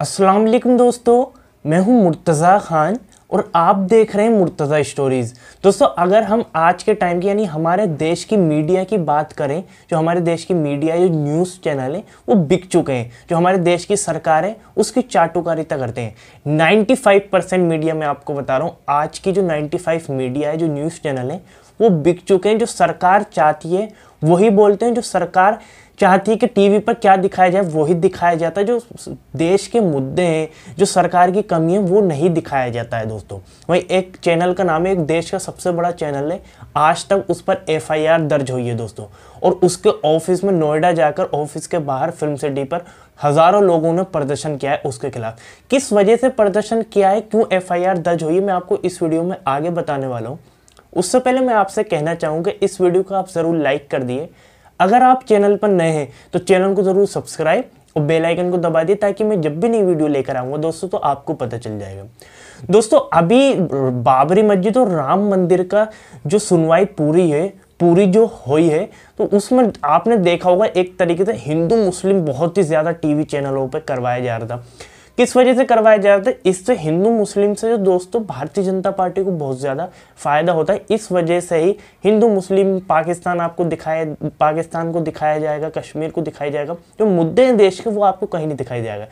अस्सलाम वालेकुम दोस्तों मैं हूं मुर्तज़ा ख़ान और आप देख रहे हैं मुर्तज़ा स्टोरीज़ दोस्तों अगर हम आज के टाइम की यानी हमारे देश की मीडिया की बात करें जो हमारे देश की मीडिया जो न्यूज़ चैनल है वो बिक चुके हैं जो हमारे देश की सरकार है उसकी चाटुकारिता करते हैं 95 परसेंट मीडिया मैं आपको बता रहा हूँ आज की जो फाइव मीडिया है जो न्यूज़ चैनल है वो बिक चुके हैं जो सरकार चाहती है वही बोलते हैं जो सरकार चाहती है कि टीवी पर क्या दिखाया जाए वही दिखाया जाता है जो देश के मुद्दे हैं जो सरकार की कमी है वो नहीं दिखाया जाता है दोस्तों वही एक चैनल का नाम है एक देश का सबसे बड़ा चैनल है आज तक उस पर एफआईआर दर्ज हुई है दोस्तों और उसके ऑफिस में नोएडा जाकर ऑफिस के बाहर फिल्म सिटी पर हज़ारों लोगों ने प्रदर्शन किया है उसके खिलाफ किस वजह से प्रदर्शन किया है क्यों एफ दर्ज हुई है मैं आपको इस वीडियो में आगे बताने वाला हूँ उससे पहले मैं आपसे कहना चाहूँगा इस वीडियो को आप ज़रूर लाइक कर दिए अगर आप चैनल पर नए हैं तो चैनल को ज़रूर सब्सक्राइब और बेल आइकन को दबा दिए ताकि मैं जब भी नई वीडियो लेकर आऊँगा दोस्तों तो आपको पता चल जाएगा दोस्तों अभी बाबरी मस्जिद और राम मंदिर का जो सुनवाई पूरी है पूरी जो हुई है तो उसमें आपने देखा होगा एक तरीके से हिंदू मुस्लिम बहुत ही ज़्यादा टीवी चैनलों पर करवाया जा रहा था किस वजह से करवाया जाता है इससे हिंदू मुस्लिम से जो दोस्तों भारतीय जनता पार्टी को बहुत ज़्यादा फायदा होता है इस वजह से ही हिंदू मुस्लिम पाकिस्तान आपको दिखाया पाकिस्तान को दिखाया जाएगा कश्मीर को दिखाया जाएगा जो मुद्दे हैं देश के वो आपको कहीं नहीं दिखाई जाएगा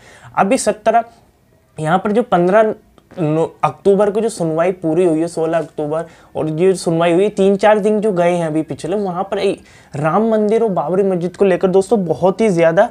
अभी सत्रह यहाँ पर जो पंद्रह अक्टूबर को जो सुनवाई पूरी हुई है सोलह अक्टूबर और जो सुनवाई हुई तीन चार दिन जो गए हैं अभी पिछले वहाँ पर राम मंदिर और बाबरी मस्जिद को लेकर दोस्तों बहुत ही ज़्यादा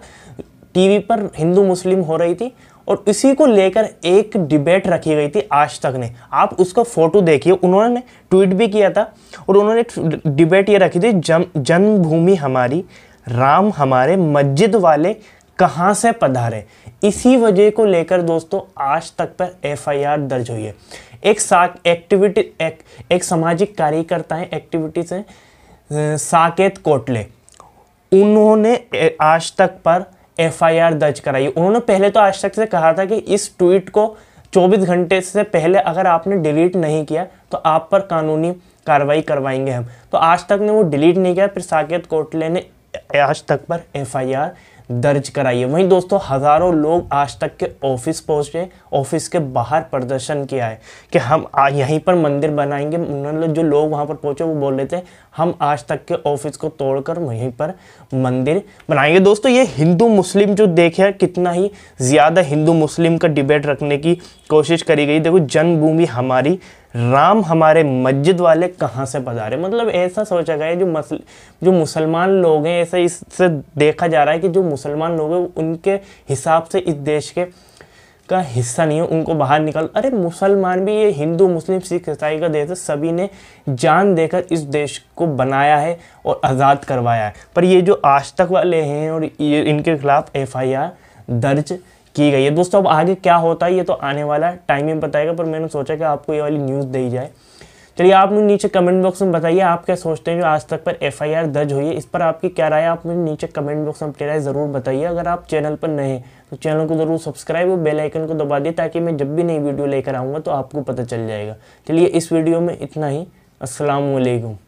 टीवी पर हिंदू मुस्लिम हो रही थी और इसी को लेकर एक डिबेट रखी गई थी आज तक ने आप उसका फ़ोटो देखिए उन्होंने ट्वीट भी किया था और उन्होंने डिबेट ये रखी थी जन जन्मभूमि हमारी राम हमारे मस्जिद वाले कहाँ से पधारे इसी वजह को लेकर दोस्तों आज तक पर एफआईआर दर्ज हुई है एक साक एक्टिविटी एक, एक सामाजिक कार्यकर्ता है एक्टिविटीज हैं साकेत कोटले उन्होंने आज तक पर एफआईआर दर्ज कराई उन्होंने पहले तो आज तक से कहा था कि इस ट्वीट को 24 घंटे से पहले अगर आपने डिलीट नहीं किया तो आप पर कानूनी कार्रवाई करवाएंगे हम तो आज तक ने वो डिलीट नहीं किया फिर साकेत कोटले ने आज तक पर एफआईआर दर्ज कराई है वहीं दोस्तों हज़ारों लोग आज तक के ऑफिस पहुंचे ऑफिस के बाहर प्रदर्शन किया है कि हम यहीं पर मंदिर बनाएंगे उन्होंने जो लोग वहां पर पहुंचे वो बोल रहे थे हम आज तक के ऑफिस को तोड़कर वहीं पर मंदिर बनाएंगे दोस्तों ये हिंदू मुस्लिम जो देखे कितना ही ज़्यादा हिंदू मुस्लिम का डिबेट रखने की कोशिश करी गई देखो जन्मभूमि हमारी राम हमारे मस्जिद वाले कहाँ से पधारे मतलब ऐसा सोचा गया जो मसल जो मुसलमान लोग हैं ऐसा इससे देखा जा रहा है कि जो मुसलमान लोग हैं उनके हिसाब से इस देश के का हिस्सा नहीं है उनको बाहर निकल अरे मुसलमान भी ये हिंदू मुस्लिम सिख ईसाई का देश है सभी ने जान देकर इस देश को बनाया है और आज़ाद करवाया है पर ये जो आज तक वाले हैं और ये इनके खिलाफ़ एफ दर्ज की गई है दोस्तों अब आगे क्या होता है ये तो आने वाला टाइम ही बताएगा पर मैंने सोचा कि आपको ये वाली न्यूज़ दी जाए चलिए आप मुझे नीचे कमेंट बॉक्स में बताइए आप क्या सोचते हैं जो आज तक पर एफआईआर दर्ज हुई है इस पर आपकी क्या राय है आप मुझे नीचे कमेंट बॉक्स में अपनी राय ज़रूर बताइए अगर आप चैनल पर नए हैं तो चैनल को ज़रूर सब्सक्राइब और बेल आइकन को दबा दिए ताकि मैं जब भी नई वीडियो लेकर आऊँगा तो आपको पता चल जाएगा चलिए इस वीडियो में इतना ही असलकम